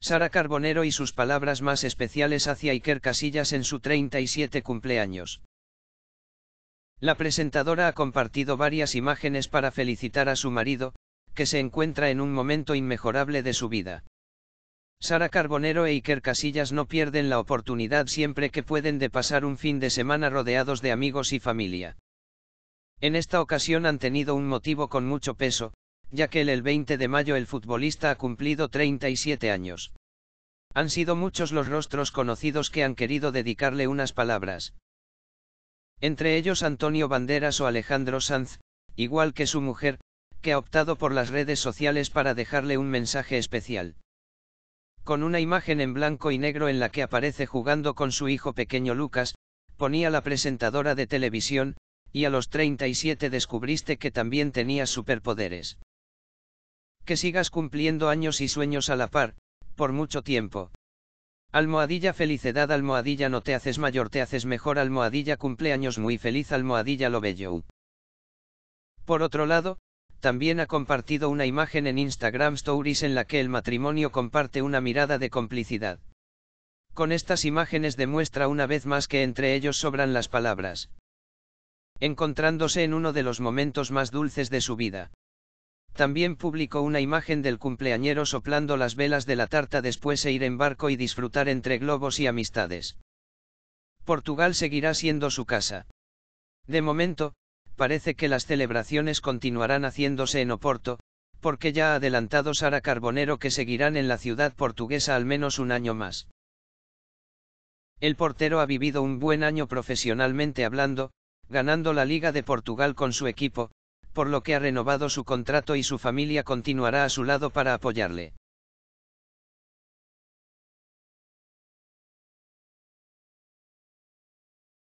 Sara Carbonero y sus palabras más especiales hacia Iker Casillas en su 37 cumpleaños. La presentadora ha compartido varias imágenes para felicitar a su marido, que se encuentra en un momento inmejorable de su vida. Sara Carbonero e Iker Casillas no pierden la oportunidad siempre que pueden de pasar un fin de semana rodeados de amigos y familia. En esta ocasión han tenido un motivo con mucho peso, ya que el 20 de mayo el futbolista ha cumplido 37 años. Han sido muchos los rostros conocidos que han querido dedicarle unas palabras. Entre ellos Antonio Banderas o Alejandro Sanz, igual que su mujer, que ha optado por las redes sociales para dejarle un mensaje especial. Con una imagen en blanco y negro en la que aparece jugando con su hijo pequeño Lucas, ponía la presentadora de televisión, y a los 37 descubriste que también tenía superpoderes que sigas cumpliendo años y sueños a la par, por mucho tiempo. Almohadilla felicidad almohadilla no te haces mayor te haces mejor almohadilla cumpleaños muy feliz almohadilla lo bello. Por otro lado, también ha compartido una imagen en Instagram Stories en la que el matrimonio comparte una mirada de complicidad. Con estas imágenes demuestra una vez más que entre ellos sobran las palabras. Encontrándose en uno de los momentos más dulces de su vida. También publicó una imagen del cumpleañero soplando las velas de la tarta después de ir en barco y disfrutar entre globos y amistades. Portugal seguirá siendo su casa. De momento, parece que las celebraciones continuarán haciéndose en Oporto, porque ya ha adelantado Sara Carbonero que seguirán en la ciudad portuguesa al menos un año más. El portero ha vivido un buen año profesionalmente hablando, ganando la Liga de Portugal con su equipo, por lo que ha renovado su contrato y su familia continuará a su lado para apoyarle.